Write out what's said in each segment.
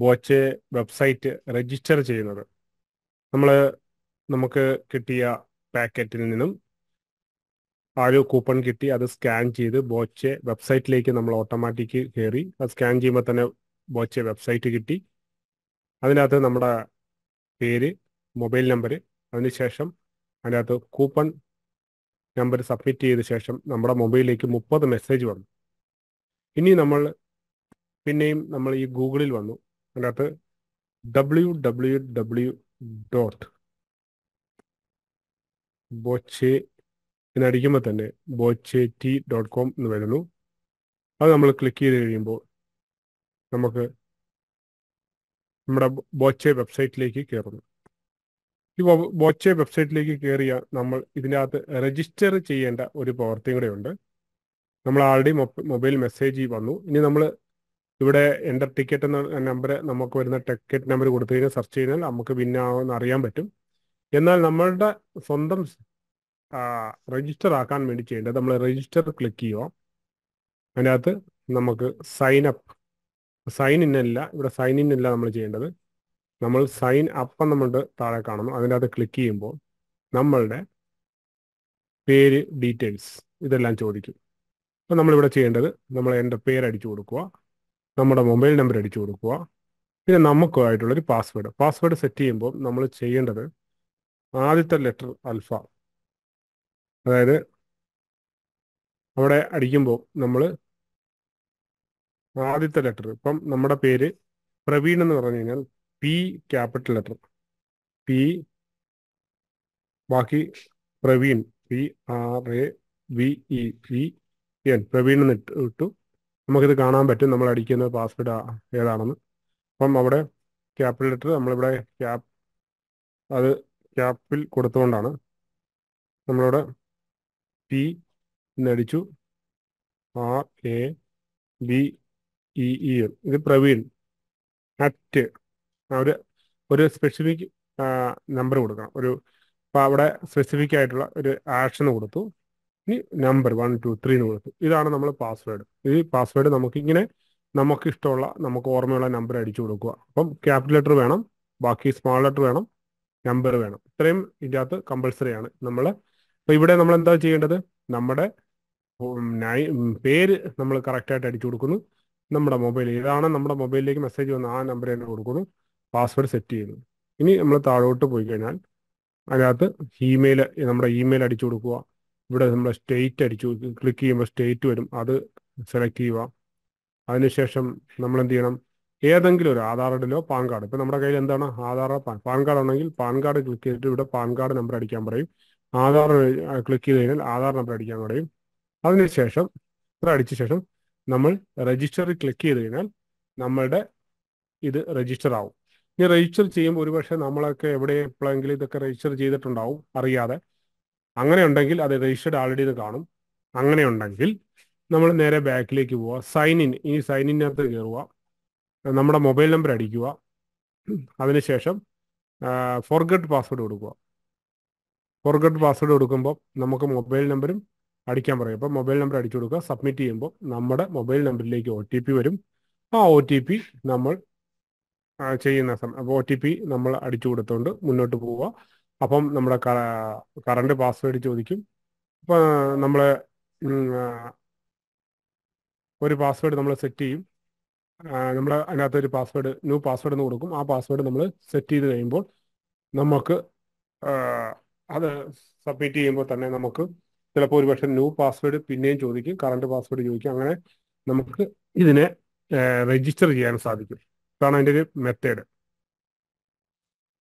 Boche website register ചെയ്യുന്നത് നമ്മൾ നമുക്ക് കിട്ടിയ പാക്കറ്റിൽ നിന്നും ആ ഒരു കൂപ്പൺ കിട്ടി അത് സ്കാൻ ചെയ്ത് ബോച്ചെ വെബ്സൈറ്റിലേക്ക് നമ്മൾ ഓട്ടോമാറ്റിക് കയറി അത് സ്കാൻ ചെയ്യുമ്പോൾ തന്നെ ബോച്ചെ വെബ്സൈറ്റ് കിട്ടി അതിനകത്ത് നമ്മുടെ പേര് മൊബൈൽ നമ്പർ അതിനുശേഷം അതിനകത്ത് കൂപ്പൺ നമ്പർ സബ്മിറ്റ് ചെയ്ത ശേഷം നമ്മുടെ മൊബൈലിലേക്ക് മുപ്പത് മെസ്സേജ് വന്നു ഇനി നമ്മൾ പിന്നെയും നമ്മൾ ഈ ഗൂഗിളിൽ വന്നു അതിനകത്ത് W W W dot Boche എന്നടിക്കുമ്പോൾ തന്നെ ബോച്ചെ ടി ഡോട്ട് കോം എന്ന് വരുന്നു അത് നമ്മൾ ക്ലിക്ക് ചെയ്ത് കഴിയുമ്പോൾ നമുക്ക് നമ്മുടെ ബോച്ചെ വെബ്സൈറ്റിലേക്ക് കയറുന്നു ഈ ബോച്ചെ വെബ്സൈറ്റിലേക്ക് കയറിയ നമ്മൾ ഇതിനകത്ത് രജിസ്റ്റർ ചെയ്യേണ്ട ഒരു പ്രവൃത്തിയും കൂടെ ഉണ്ട് നമ്മൾ ആൾറെഡി മൊബൈൽ മെസ്സേജ് വന്നു ഇനി നമ്മൾ ഇവിടെ എൻ്റർ ടിക്കറ്റ് എന്ന നമ്പർ നമുക്ക് വരുന്ന ടിക്കറ്റ് നമ്പർ കൊടുത്തു കഴിഞ്ഞാൽ സെർച്ച് ചെയ്താൽ നമുക്ക് വിൻ ആവുമെന്ന് അറിയാൻ പറ്റും എന്നാൽ നമ്മളുടെ സ്വന്തം രജിസ്റ്റർ ആക്കാൻ വേണ്ടി ചെയ്യേണ്ടത് നമ്മൾ രജിസ്റ്റർ ക്ലിക്ക് ചെയ്യുക അതിൻ്റെ അകത്ത് നമുക്ക് സൈൻ അപ്പ് സൈൻ ഇൻ അല്ല ഇവിടെ സൈൻ ഇൻ അല്ല നമ്മൾ ചെയ്യേണ്ടത് നമ്മൾ സൈൻ അപ്പ് നമ്മളുടെ താഴെ കാണുന്നു അതിൻ്റെ അകത്ത് ക്ലിക്ക് ചെയ്യുമ്പോൾ നമ്മളുടെ പേര് ഡീറ്റെയിൽസ് ഇതെല്ലാം ചോദിക്കും അപ്പോൾ നമ്മളിവിടെ ചെയ്യേണ്ടത് നമ്മൾ എൻ്റെ പേര് അടിച്ചു കൊടുക്കുക നമ്മുടെ മൊബൈൽ നമ്പർ അടിച്ചു കൊടുക്കുക പിന്നെ നമുക്കുമായിട്ടുള്ളൊരു പാസ്വേഡ് പാസ്വേഡ് സെറ്റ് ചെയ്യുമ്പോൾ നമ്മൾ ചെയ്യേണ്ടത് ആദ്യത്തെ ലെറ്റർ അൽഫ അതായത് അവിടെ അടിക്കുമ്പോൾ നമ്മൾ ആദ്യത്തെ ലെറ്റർ ഇപ്പം നമ്മുടെ പേര് പ്രവീൺ എന്ന് പറഞ്ഞു കഴിഞ്ഞാൽ പി ക്യാപിറ്റൽ ലെറ്റർ പി ബാക്കി Praveen P R A V E P N Praveen എന്ന് ഇട്ടു നമുക്കിത് കാണാൻ പറ്റും നമ്മൾ അടിക്കുന്ന പാസ്വേഡ് ഏതാണെന്ന് അപ്പം അവിടെ ക്യാപ്പിൽ ഇട്ട് നമ്മളിവിടെ ക്യാപ് അത് ക്യാപ്പിൽ കൊടുത്തുകൊണ്ടാണ് നമ്മളിവിടെ പി എന്നടിച്ചു R A B E E N ഇത് പ്രവീൺ അറ്റ് ഒരു ഒരു സ്പെസിഫിക് നമ്പർ കൊടുക്കണം ഒരു അപ്പോൾ അവിടെ സ്പെസിഫിക് ആയിട്ടുള്ള ഒരു ആക്ഷൻ കൊടുത്തു ഇനി നമ്പർ വൺ ടു ത്രീ എന്ന് കൊടുക്കും ഇതാണ് നമ്മൾ പാസ്വേഡ് ഈ പാസ്വേഡ് നമുക്കിങ്ങനെ നമുക്ക് ഇഷ്ടമുള്ള നമുക്ക് ഓർമ്മയുള്ള നമ്പർ അടിച്ചു കൊടുക്കുക അപ്പം ക്യാപിറ്റൽ ലെറ്റർ വേണം ബാക്കി സ്മോൾ ലെറ്റർ വേണം നമ്പർ വേണം ഇത്രയും ഇതിൻ്റെ അകത്ത് കമ്പൾസറി ആണ് നമ്മൾ അപ്പോൾ ഇവിടെ നമ്മൾ എന്താ ചെയ്യേണ്ടത് നമ്മുടെ പേര് നമ്മൾ കറക്റ്റായിട്ട് അടിച്ചു കൊടുക്കുന്നു നമ്മുടെ മൊബൈൽ ഇതാണ് നമ്മുടെ മൊബൈലിലേക്ക് മെസ്സേജ് വന്ന ആ നമ്പർ തന്നെ കൊടുക്കുന്നു പാസ്വേഡ് സെറ്റ് ചെയ്യുന്നു ഇനി നമ്മൾ താഴോട്ട് പോയി കഴിഞ്ഞാൽ അതിനകത്ത് ഇമെയിൽ നമ്മുടെ ഇമെയിൽ അടിച്ചു കൊടുക്കുക ഇവിടെ നമ്മൾ സ്റ്റേറ്റ് അടിച്ചു ക്ലിക്ക് ചെയ്യുമ്പോൾ സ്റ്റേറ്റ് വരും അത് സെലക്ട് ചെയ്യുക അതിനുശേഷം നമ്മൾ എന്ത് ചെയ്യണം ഏതെങ്കിലും ഒരു ആധാർ കാർഡിലോ പാൻ കാർഡ് ഇപ്പം നമ്മുടെ കയ്യിൽ എന്താണ് ആധാറോ പാൻ പാൻ കാർഡ് ഉണ്ടെങ്കിൽ പാൻ കാർഡ് ക്ലിക്ക് ചെയ്തിട്ട് ഇവിടെ പാൻ കാർഡ് നമ്പർ അടിക്കാൻ പറയും ആധാർ ക്ലിക്ക് ചെയ്ത് കഴിഞ്ഞാൽ ആധാർ നമ്പർ അടിക്കാൻ പറയും അതിനുശേഷം ഇത്ര അടിച്ച ശേഷം നമ്മൾ രജിസ്റ്റർ ക്ലിക്ക് ചെയ്ത് കഴിഞ്ഞാൽ നമ്മളുടെ ഇത് രജിസ്റ്റർ ആവും ഇനി രജിസ്റ്റർ ചെയ്യുമ്പോൾ ഒരുപക്ഷെ നമ്മളൊക്കെ എവിടെ എപ്പോഴെങ്കിലും ഇതൊക്കെ രജിസ്റ്റർ ചെയ്തിട്ടുണ്ടാവും അറിയാതെ അങ്ങനെ ഉണ്ടെങ്കിൽ അത് രജിസ്റ്റേർഡ് ആൾറെഡി എന്ന് കാണും അങ്ങനെ ഉണ്ടെങ്കിൽ നമ്മൾ നേരെ ബാക്കിലേക്ക് പോവുക സൈൻ ഇൻ ഈ സൈൻ ഇന്നകത്ത് കയറുക നമ്മുടെ മൊബൈൽ നമ്പർ അടിക്കുക അതിനുശേഷം ഫോർഗഡ് പാസ്വേഡ് കൊടുക്കുക ഫോർഗഡ് പാസ്വേഡ് കൊടുക്കുമ്പോൾ നമുക്ക് മൊബൈൽ നമ്പരും അടിക്കാൻ പറയും അപ്പോൾ മൊബൈൽ നമ്പർ അടിച്ചു കൊടുക്കുക സബ്മിറ്റ് ചെയ്യുമ്പോൾ നമ്മുടെ മൊബൈൽ നമ്പറിലേക്ക് ഒ ടി പി വരും ആ ഒ ടി പി നമ്മൾ ചെയ്യുന്ന സമയം അപ്പോൾ ഒ ടി പി നമ്മൾ അടിച്ചു കൊടുത്തുകൊണ്ട് മുന്നോട്ട് പോവുക അപ്പം നമ്മുടെ കറണ്ട് പാസ്വേഡ് ചോദിക്കും അപ്പം നമ്മൾ ഒരു പാസ്വേഡ് നമ്മൾ സെറ്റ് ചെയ്യും നമ്മൾ അതിനകത്ത് ഒരു പാസ്വേഡ് ന്യൂ പാസ്വേഡ് എന്ന് കൊടുക്കും ആ പാസ്വേഡ് നമ്മൾ സെറ്റ് ചെയ്ത് കഴിയുമ്പോൾ നമുക്ക് അത് സബ്മിറ്റ് ചെയ്യുമ്പോൾ തന്നെ നമുക്ക് ചിലപ്പോൾ ഒരു പക്ഷേ ന്യൂ പാസ്വേഡ് പിന്നെയും ചോദിക്കും കറണ്ട് പാസ്വേഡ് ചോദിക്കും അങ്ങനെ നമുക്ക് ഇതിനെ രജിസ്റ്റർ ചെയ്യാൻ സാധിക്കും അതാണ് അതിൻ്റെ ഒരു മെത്തേഡ്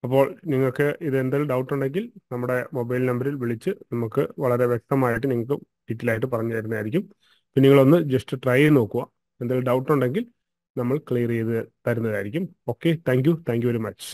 അപ്പോൾ നിങ്ങൾക്ക് ഇത് എന്തെങ്കിലും ഡൗട്ട് ഉണ്ടെങ്കിൽ നമ്മുടെ മൊബൈൽ നമ്പറിൽ വിളിച്ച് നമുക്ക് വളരെ വ്യക്തമായിട്ട് നിങ്ങൾക്ക് ഡീറ്റെയിൽ ആയിട്ട് പറഞ്ഞു തരുന്നതായിരിക്കും പിന്നെ നിങ്ങളൊന്ന് ജസ്റ്റ് ട്രൈ ചെയ്ത് നോക്കുക എന്തെങ്കിലും ഡൗട്ട് ഉണ്ടെങ്കിൽ നമ്മൾ ക്ലിയർ ചെയ്ത് തരുന്നതായിരിക്കും okay thank you thank you very much